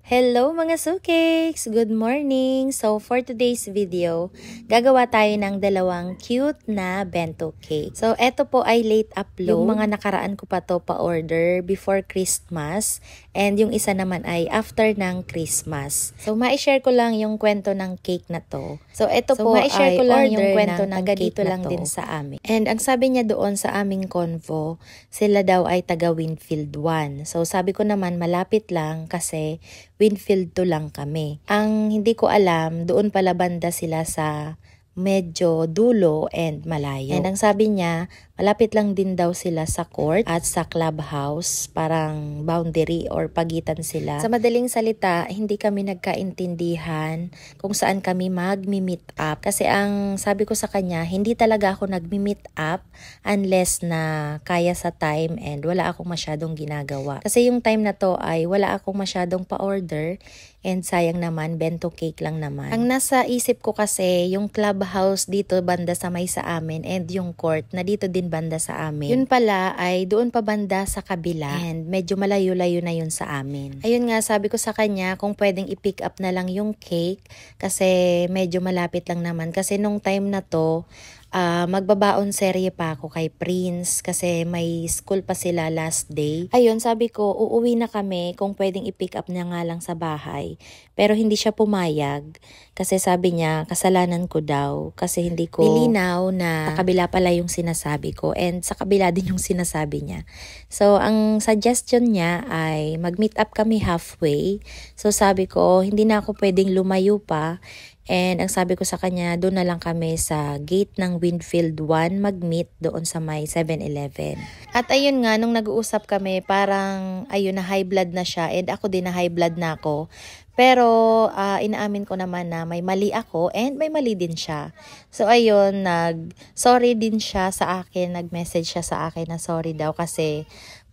Hello mga Sukicks! Good morning! So for today's video, gagawa tayo ng dalawang cute na bento cake. So eto po ay late upload. Yung mga nakaraan ko pa to pa-order before Christmas and yung isa naman ay after ng Christmas. So ma-share ko lang yung kwento ng cake na to. So eto so, po ma-share ko lang yung kwento ng, ng taga dito lang to. din sa amin. And ang sabi niya doon sa aming convo, sila daw ay taga Winfield 1. So sabi ko naman malapit lang kasi Winfield to lang kami. Ang hindi ko alam, doon pala banda sila sa medyo dulo and malayo. And ang sabi niya, Malapit lang din daw sila sa court at sa clubhouse, parang boundary or pagitan sila. Sa madaling salita, hindi kami nagkaintindihan kung saan kami mag-meet up. Kasi ang sabi ko sa kanya, hindi talaga ako nag-meet up unless na kaya sa time and wala akong masyadong ginagawa. Kasi yung time na to ay wala akong masyadong pa-order and sayang naman, bento cake lang naman. Ang nasa isip ko kasi, yung clubhouse dito banda sa may sa amin and yung court na dito din banda sa amin. Yun pala ay doon pa banda sa kabila and medyo malayo-layo na yun sa amin. Ayun nga, sabi ko sa kanya kung pwedeng i-pick up na lang yung cake kasi medyo malapit lang naman. Kasi nung time na to, uh, magbabaon serye pa ako kay Prince kasi may school pa sila last day. Ayun, sabi ko, uuwi na kami kung pwedeng i-pick up niya nga lang sa bahay. Pero hindi siya pumayag kasi sabi niya, kasalanan ko daw kasi hindi ko nilinaw na sa kabila pala yung sinasabi ko and sa kabila din yung sinasabi niya. So, ang suggestion niya ay mag-meet up kami halfway. So, sabi ko, hindi na ako pwedeng lumayo pa And ang sabi ko sa kanya, doon na lang kami sa gate ng Windfield 1 mag-meet doon sa may 7-Eleven. At ayun nga, nung nag-uusap kami, parang ayun na high blood na siya and ako din na high blood na ako. Pero uh, inaamin ko naman na may mali ako and may mali din siya. So ayun, nag sorry din siya sa akin, nag-message siya sa akin na sorry daw kasi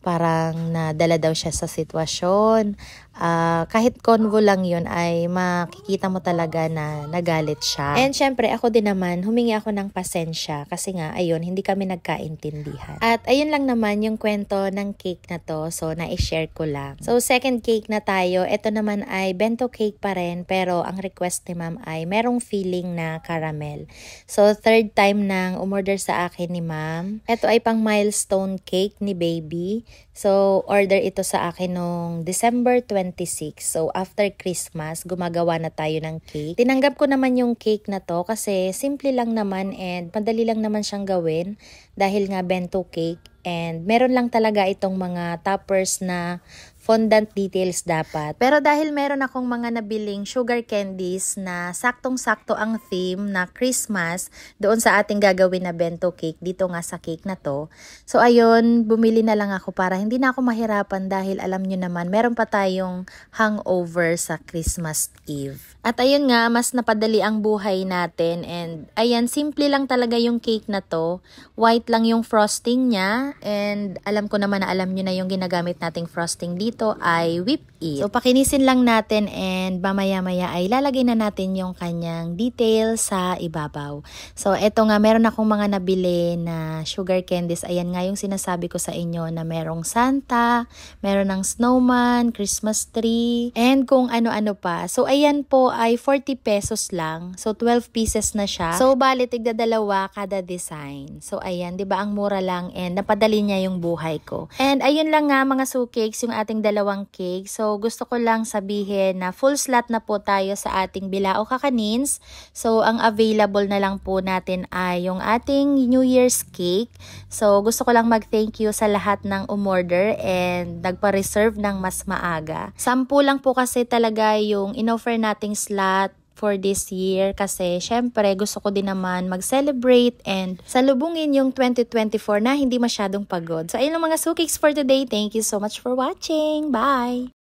parang nadala daw siya sa sitwasyon. Uh, kahit convo lang yun ay makikita mo talaga na nagalit siya. And syempre ako din naman, humingi ako ng pasensya kasi nga ayun, hindi kami nagkaintindihan. At ayun lang naman yung kwento ng cake na to. So na-share ko lang. So second cake na tayo. Ito naman ay bento cake pa rin pero ang request ni ma'am ay merong feeling na caramel. So third time nang umorder sa akin ni ma'am. Ito ay pang milestone cake ni baby. So, order ito sa akin nung December 26. So, after Christmas, gumagawa na tayo ng cake. Tinanggap ko naman yung cake na to kasi simple lang naman and madali lang naman siyang gawin dahil nga bento cake And meron lang talaga itong mga toppers na fondant details dapat. Pero dahil meron akong mga nabiling sugar candies na saktong-sakto ang theme na Christmas doon sa ating gagawin na bento cake dito nga sa cake na to. So ayun, bumili na lang ako para hindi na ako mahirapan dahil alam nyo naman meron pa tayong hangover sa Christmas Eve. At ayun nga, mas napadali ang buhay natin and ayan, simple lang talaga yung cake na to. White lang yung frosting niya and alam ko naman na alam nyo na yung ginagamit nating frosting dito ay whip it. So pakinisin lang natin and mamaya-maya ay lalagay na natin yung kanyang detail sa ibabaw. So eto nga meron akong mga nabili na sugar candies. Ayan nga yung sinasabi ko sa inyo na merong Santa, meron ng snowman, Christmas tree, and kung ano-ano pa. So ayan po ay 40 pesos lang. So 12 pieces na siya. So bali tigda dalawa kada design. So ayan, 'di ba ang mura lang and napad madali niya yung buhay ko. And ayun lang nga mga sukakes, yung ating dalawang cake. So gusto ko lang sabihin na full slot na po tayo sa ating Bilao Kakanins. So ang available na lang po natin ay yung ating New Year's cake. So gusto ko lang mag-thank you sa lahat ng umorder and nagpa-reserve ng mas maaga. Sampu lang po kasi talaga yung inoffer nating slot for this year kasi syempre gusto ko din naman mag-celebrate and salubungin yung 2024 na hindi masyadong pagod. So ayun ang mga sukiks for today. Thank you so much for watching. Bye!